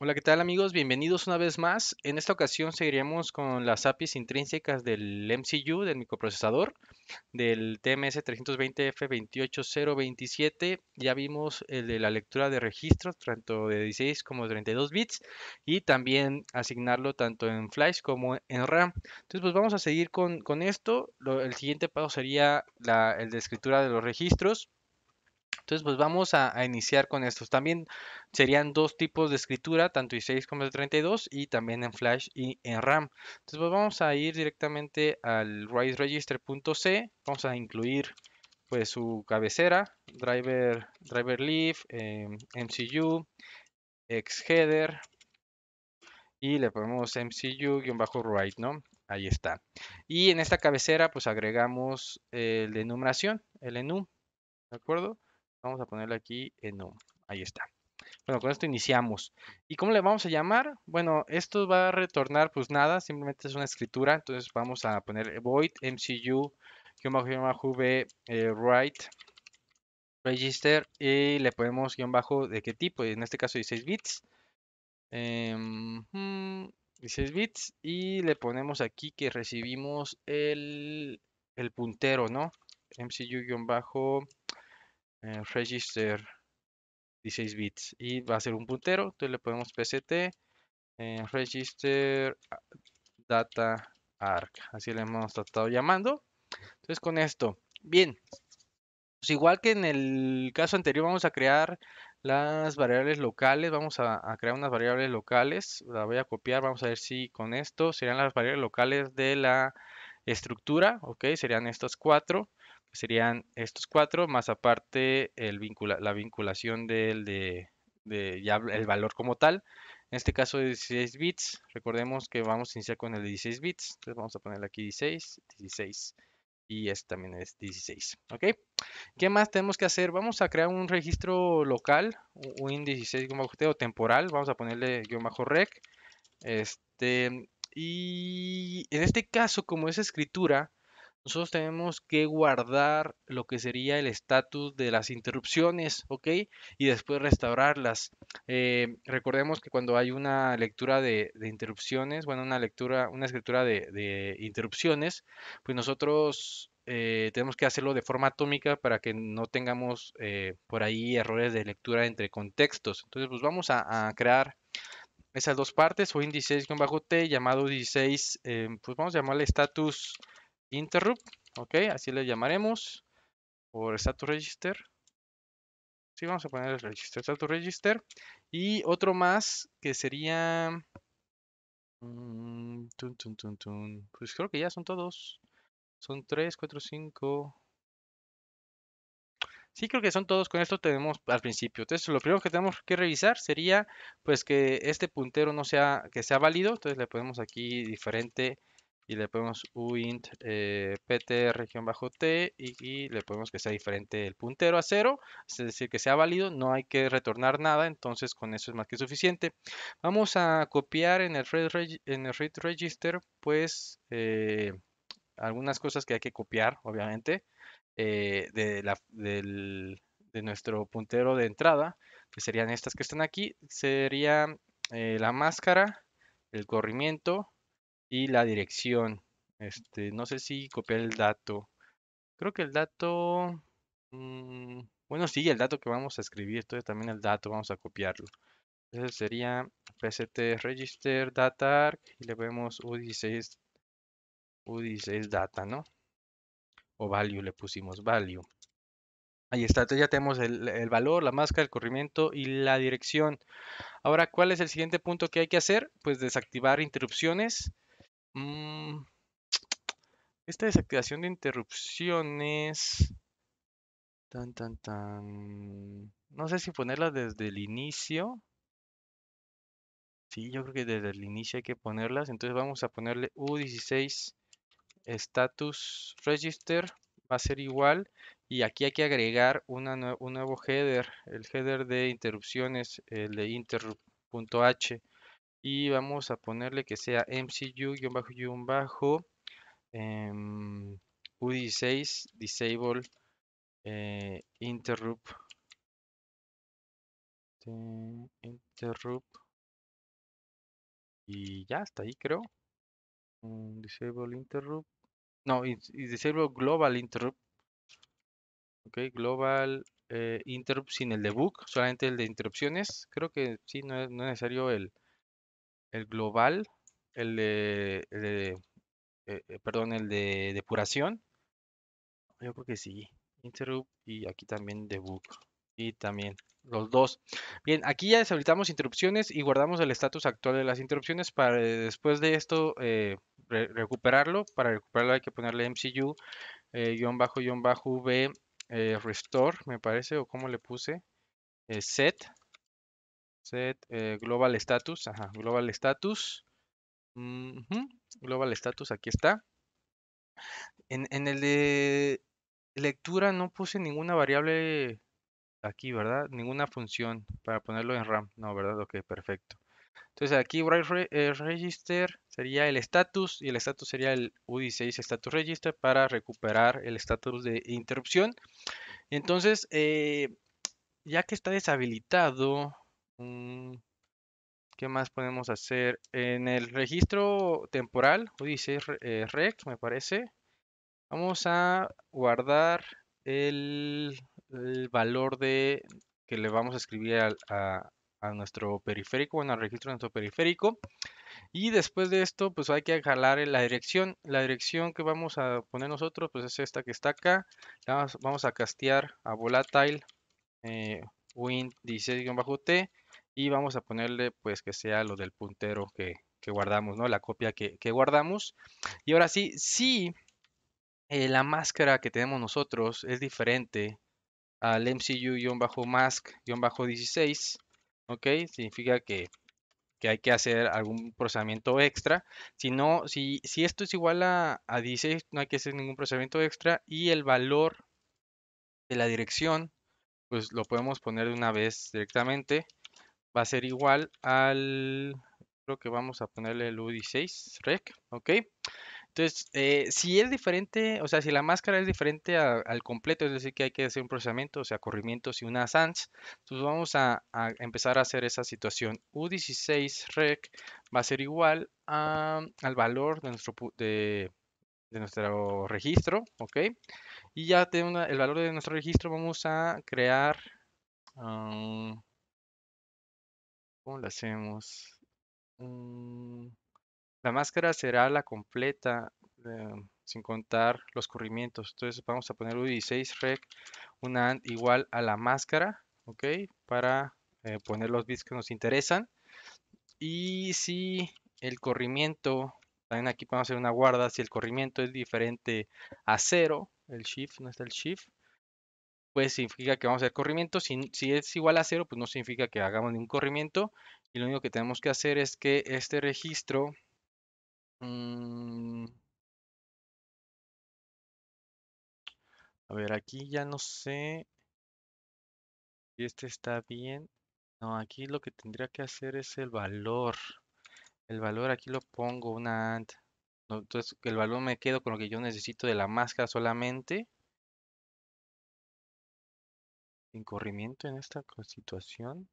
Hola, ¿qué tal amigos? Bienvenidos una vez más. En esta ocasión seguiremos con las APIs intrínsecas del MCU, del microprocesador, del TMS 320F28027. Ya vimos el de la lectura de registros, tanto de 16 como de 32 bits, y también asignarlo tanto en flash como en RAM. Entonces, pues vamos a seguir con, esto. el siguiente paso sería el de escritura de los registros. Entonces, pues vamos a, iniciar con estos. También serían dos tipos de escritura, tanto i6 como el 32 y también en flash y en RAM. Entonces, pues vamos a ir directamente al write register.c, vamos a incluir pues su cabecera, driver, driver MCU, em, exHeader. y le ponemos MCU-write, ¿no? Ahí está. Y en esta cabecera pues agregamos el de numeración, el enum, ¿de acuerdo? Vamos a ponerle aquí en eh, no. Ahí está. Bueno, con esto iniciamos. ¿Y cómo le vamos a llamar? Bueno, esto va a retornar pues nada, simplemente es una escritura. Entonces vamos a poner void mcu v eh, write register y le ponemos guión bajo de qué tipo. En este caso 16 bits. 16 em, bits y le ponemos aquí que recibimos el, puntero, ¿no? mcu bajo eh, register 16 bits y va a ser un puntero entonces le ponemos pct eh, register data arc así le hemos estado llamando entonces con esto bien pues igual que en el caso anterior vamos a crear las variables locales, vamos a, crear unas variables locales, la voy a copiar, vamos a ver si con esto serían las variables locales de la estructura, ok, serían estas cuatro, serían estos cuatro, más aparte el la vinculación del de, ya el valor como tal. En este caso de 16 bits. Recordemos que vamos a iniciar con el de 16 bits. Entonces vamos a ponerle aquí 16, 16. Y este también es 16. ¿Ok? ¿Qué más tenemos que hacer? Vamos a crear un registro local, un 16 o temporal. Vamos a ponerle guión bajo rec. Este, y en este caso, como es escritura, nosotros tenemos que guardar lo que sería el estatus de las interrupciones, ¿ok? Y después restaurarlas. Eh, recordemos que cuando hay una lectura de, interrupciones, bueno, una lectura, una escritura de, interrupciones, pues nosotros eh, tenemos que hacerlo de forma atómica para que no tengamos eh, por ahí errores de lectura entre contextos. Entonces, pues vamos a, crear esas dos partes o índice bajo t llamado 16, pues vamos a llamarle estatus interrupt, ok, así le llamaremos, por status register. Sí, vamos a poner el register, status register. Y otro más que sería... Mm, pues creo que ya son todos. Son 3, 4, 5. Sí, creo que son todos. Con esto tenemos al principio. Entonces, lo primero que tenemos que revisar sería pues que este puntero no sea, que sea válido. Entonces le ponemos aquí diferente y le ponemos uint región eh, ptr-t y, le ponemos que sea diferente el puntero a cero, es decir, que sea válido, no hay que retornar nada, entonces con eso es más que suficiente. Vamos a copiar en el read, register, pues eh, algunas cosas que hay que copiar, obviamente, eh, de nuestro puntero de entrada, que serían estas que están aquí, sería la máscara, el corrimiento, y la dirección. Este, no sé si copiar el dato. Creo que el dato. Mm, bueno, sí, el dato que vamos a escribir. Entonces también el dato vamos a copiarlo. Entonces sería pst register data y le vemos u16 u16 data, ¿no? O value, le pusimos value. Ahí está, entonces ya tenemos el, el, valor, la máscara, el corrimiento y la dirección. Ahora, ¿cuál es el siguiente punto que hay que hacer? Pues desactivar interrupciones Mm, esta desactivación de interrupciones. Tan, tan, tan. No sé si ponerla desde el inicio. Sí, yo creo que desde el inicio hay que ponerlas. Entonces vamos a ponerle U16 status register. Va a ser igual. Y aquí hay que agregar un nuevo header. El header de interrupciones, el de interrupt.h y vamos a ponerle que sea mcu bajo em, u eh, Disable Interrupt Interrupt y ya está ahí creo mm, Disable Interrupt no, Disable Global Interrupt ok, Global eh, Interrupt sin el debug, solamente el de interrupciones creo que sí, no es necesario el el global, el de, eh, eh, perdón, el de depuración. Yo creo que sí. Interrupt y aquí también debug. Y también los dos. Bien, aquí ya deshabilitamos interrupciones y guardamos el estatus actual de las interrupciones para eh, después de esto recuperarlo. Para recuperarlo hay que ponerle MCU bajo bajo V restore, me parece, o como le puse, set Set eh, global status. Ajá, global status. Global status, aquí está. En, el de lectura no puse ninguna variable aquí, ¿verdad? Ninguna función para ponerlo en RAM. No, ¿verdad? Ok, perfecto. Entonces aquí eh, register sería el status y el status sería el u 6 status register para recuperar el status de interrupción. Entonces, eh, ya que está deshabilitado, Mm, ¿Qué más podemos hacer? En el registro temporal, dice eh, rec, me parece. Vamos a guardar el, valor de que le vamos a escribir a, nuestro periférico, bueno, al registro de nuestro periférico. Y después de esto, pues hay que jalar la dirección. La dirección que vamos a poner nosotros, pues es esta que está acá. Vamos, a castear a volatile eh, win16-t y vamos a ponerle pues que sea lo del puntero que, guardamos, ¿no? La copia que, guardamos. Y ahora sí, si eh, la máscara que tenemos nosotros es diferente al MCU-mask-16, ¿ok? Significa que, hay que hacer algún procesamiento extra. Si no, si, esto es igual a, a 16, no hay que hacer ningún procesamiento extra y el valor de la dirección, pues lo podemos poner de una vez directamente va a ser igual al, creo que vamos a ponerle el 16 16 rec, ok. Entonces, eh, si es diferente, o sea, si la máscara es diferente al completo, es decir, que hay que hacer un procesamiento, o sea, corrimientos y una sans, entonces pues vamos a, empezar a hacer esa situación. U16 rec va a ser igual al valor de nuestro, de, nuestro registro, ¿ok? Y ya tenemos el valor de nuestro registro, vamos a crear um, la hacemos? Mm, la máscara será la completa, eh, sin contar los corrimientos. Entonces vamos a poner un 16 rec, una AND igual a la máscara, ¿ok? Para eh, poner los bits que nos interesan. Y si el corrimiento, también aquí podemos hacer una guarda, si el corrimiento es diferente a cero. el shift, no está el shift, pues significa que vamos a hacer corrimiento. Si, si es igual a cero, pues no significa que hagamos ningún corrimiento. Y lo único que tenemos que hacer es que este registro... Mm, a ver, aquí ya no sé si este está bien. No, aquí lo que tendría que hacer es el valor. El valor aquí lo pongo una AND. Entonces el valor me quedo con lo que yo necesito de la máscara solamente corrimiento en esta situación.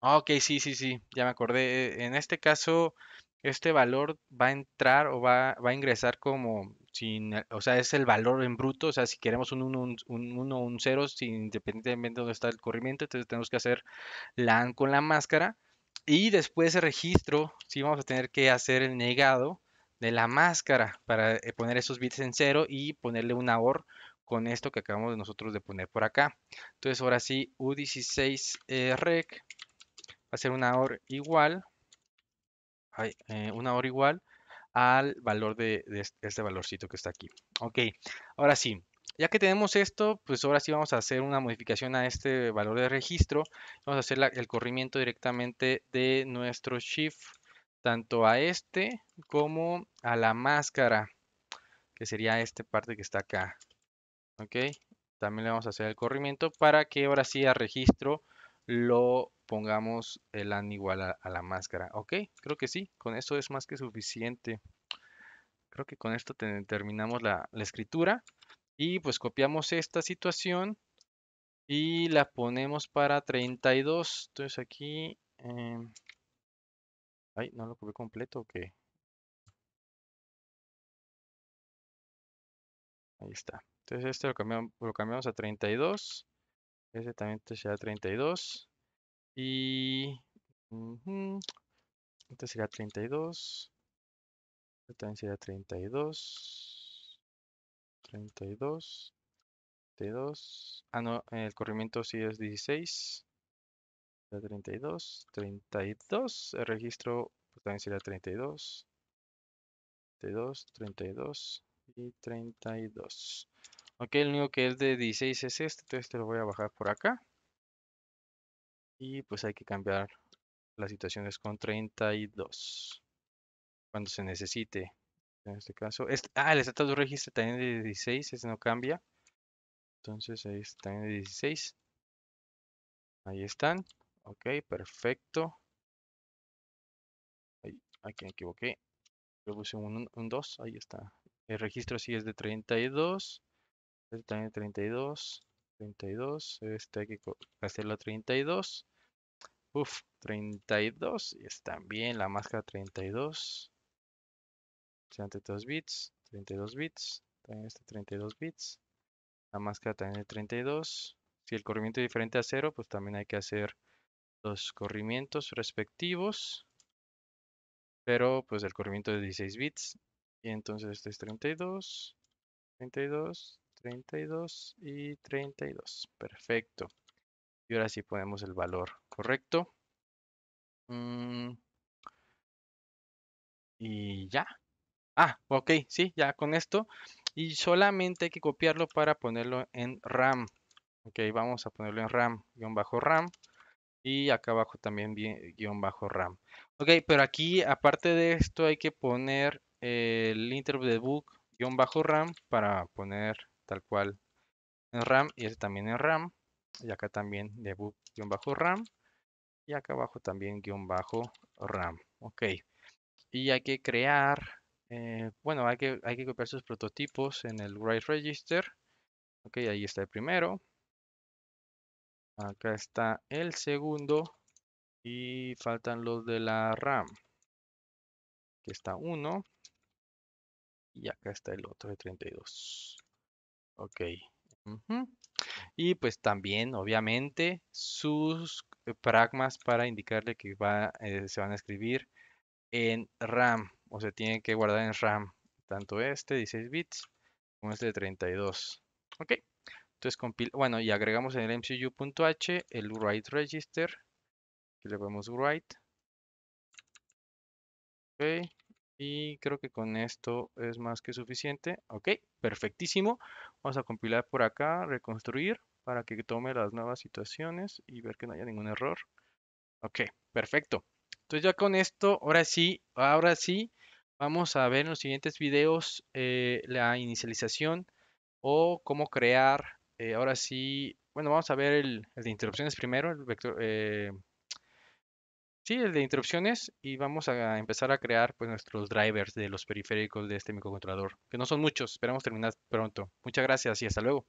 Ah, ok, sí, sí, sí, ya me acordé. Eh, en este caso, este valor va a entrar o va, va a ingresar como sin, o sea, es el valor en bruto, o sea, si queremos un 1, un, un, 0, independientemente de dónde está el corrimiento, entonces tenemos que hacer AND con la máscara. Y después de registro, sí vamos a tener que hacer el negado de la máscara para eh, poner esos bits en cero y ponerle una OR con esto que acabamos de nosotros de poner por acá. Entonces ahora sí, U16 e rec va a ser una OR igual, ay, eh, una OR igual al valor de, este valorcito que está aquí. Ok, ahora sí, ya que tenemos esto, pues ahora sí vamos a hacer una modificación a este valor de registro. Vamos a hacer el corrimiento directamente de nuestro shift, tanto a este como a la máscara, que sería esta parte que está acá ok también le vamos a hacer el corrimiento para que ahora sí a registro lo pongamos el AN igual a, la máscara. Ok, creo que sí, con esto es más que suficiente. Creo que con esto terminamos la, escritura. Y pues copiamos esta situación y la ponemos para 32. Entonces aquí... Em, ay, no lo copié completo, ok. Ahí está. Entonces este lo cambiamos, lo cambiamos a 32. Este también será 32. Y... este será 32. Este también será 32. 32. 32. Ah, no, el corrimiento sí es 16. 32. 32. El registro también será 32. 32, 32 y 32. Ok, el único que es de 16 es este, entonces te lo voy a bajar por acá. Y pues hay que cambiar las situaciones con 32 cuando se necesite. En este caso, este, ah, el estatus registro también de 16, ese no cambia. Entonces ahí está de 16. Ahí están. Ok, perfecto. Ahí, aquí me equivoqué. Yo puse un 2, ahí está. El registro sí es de 32. Este también 32. 32. Este hay que hacerlo 32. Uf, 32. Y es también la máscara 32. 32 bits. 32 bits. También este 32 bits. La máscara también es 32. Si el corrimiento es diferente a 0, pues también hay que hacer los corrimientos respectivos. Pero pues el corrimiento es 16 bits. Y entonces este es 32. 32, 32 y 32. Perfecto. Y ahora sí ponemos el valor correcto. Mm. Y ya. Ah, ok, sí, ya con esto. Y solamente hay que copiarlo para ponerlo en RAM. Ok, vamos a ponerlo en RAM, guión bajo RAM. Y acá abajo también guión bajo RAM. Ok, pero aquí, aparte de esto, hay que poner el interrupt book, guión bajo RAM para poner tal cual en RAM y este también en RAM. Y acá también debug-RAM. Y acá abajo también guión bajo RAM. Ok. Y hay que crear, eh, bueno, hay que, hay que copiar sus prototipos en el Write Register. Ok, ahí está el primero. Acá está el segundo. Y faltan los de la RAM. Aquí está uno. Y acá está el otro de 32. Ok. Y pues también, obviamente, sus eh, pragmas para indicarle que va, eh, se van a escribir en RAM, o se tienen que guardar en RAM, tanto este 16 bits como este de 32. Ok, entonces compila, bueno, y agregamos en el mcu.h el write register, aquí le ponemos write. Ok, y creo que con esto es más que suficiente. Ok, perfectísimo. Vamos a compilar por acá, reconstruir para que tome las nuevas situaciones y ver que no haya ningún error. Ok, perfecto. Entonces ya con esto, ahora sí, ahora sí, vamos a ver en los siguientes videos eh, la inicialización o cómo crear, eh, ahora sí, bueno, vamos a ver el, de interrupciones primero, el vector, eh, Sí, el de interrupciones y vamos a empezar a crear pues nuestros drivers de los periféricos de este microcontrolador, que no son muchos, esperamos terminar pronto. Muchas gracias y hasta luego.